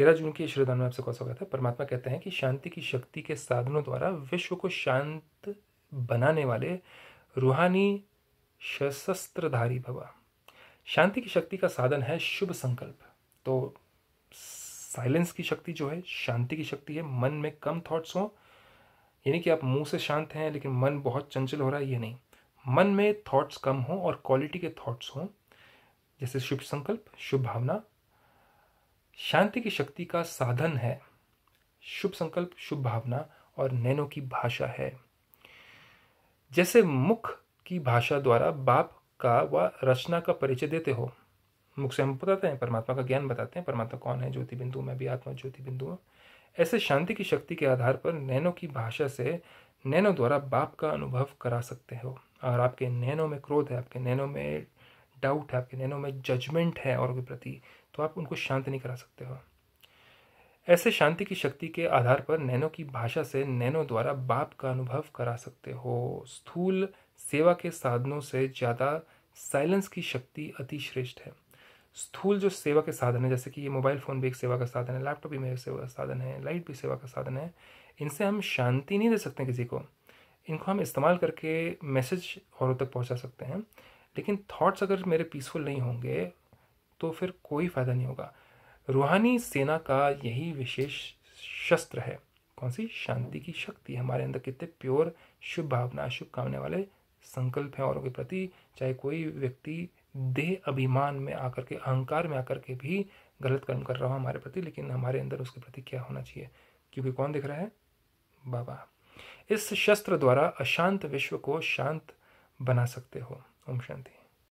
तेरह जून की श्रद्धान में आप सबका स्वागत है परमात्मा कहते हैं कि शांति की शक्ति के साधनों द्वारा विश्व को शांत बनाने वाले रूहानी सशस्त्रधारी भवा शांति की शक्ति का साधन है शुभ संकल्प तो साइलेंस की शक्ति जो है शांति की शक्ति है मन में कम थॉट्स हों यानी कि आप मुंह से शांत हैं लेकिन मन बहुत चंचल हो रहा है ये नहीं मन में थॉट्स कम हों और क्वालिटी के थॉट्स हों जैसे शुभ संकल्प शुभ भावना शांति की शक्ति का साधन है शुभ संकल्प शुभ भावना और नैनों की भाषा है जैसे मुख की भाषा द्वारा बाप का व रचना का परिचय देते हो मुख से हम बताते हैं परमात्मा का ज्ञान बताते हैं परमात्मा कौन है ज्योति बिंदु मैं भी आत्मा ज्योति बिंदु हूँ ऐसे शांति की शक्ति के आधार पर नैनों की भाषा से नैनों द्वारा बाप का अनुभव करा सकते हो और आपके नैनों में क्रोध है आपके नैनों में डाउट है आपके नैनों में जजमेंट है औरों के प्रति तो आप उनको शांत नहीं करा सकते हो ऐसे शांति की शक्ति के आधार पर नैनो की भाषा से नैनो द्वारा बाप का अनुभव करा सकते हो स्थूल सेवा के साधनों से ज़्यादा साइलेंस की शक्ति अतिश्रेष्ठ है स्थूल जो सेवा के साधन है जैसे कि ये मोबाइल फ़ोन भी एक सेवा का साधन है लैपटॉप भी मेरे सेवा का साधन है लाइट भी सेवा का साधन है इनसे हम शांति नहीं दे सकते किसी को इनको हम इस्तेमाल करके मैसेज औरों तक पहुंचा सकते हैं लेकिन थॉट्स अगर मेरे पीसफुल नहीं होंगे तो फिर कोई फ़ायदा नहीं होगा रूहानी सेना का यही विशेष शस्त्र है कौन सी शांति की शक्ति हमारे अंदर कितने प्योर शुभ भावना शुभ कामने वाले संकल्प हैं औरों के प्रति चाहे कोई व्यक्ति देह अभिमान में आकर के अहंकार में आकर के भी गलत कर्म कर रहा हो हमारे प्रति लेकिन हमारे अंदर उसके प्रति क्या होना चाहिए क्योंकि कौन दिख रहा है बाबा इस शस्त्र द्वारा अशांत विश्व को शांत बना सकते हो ओम शांति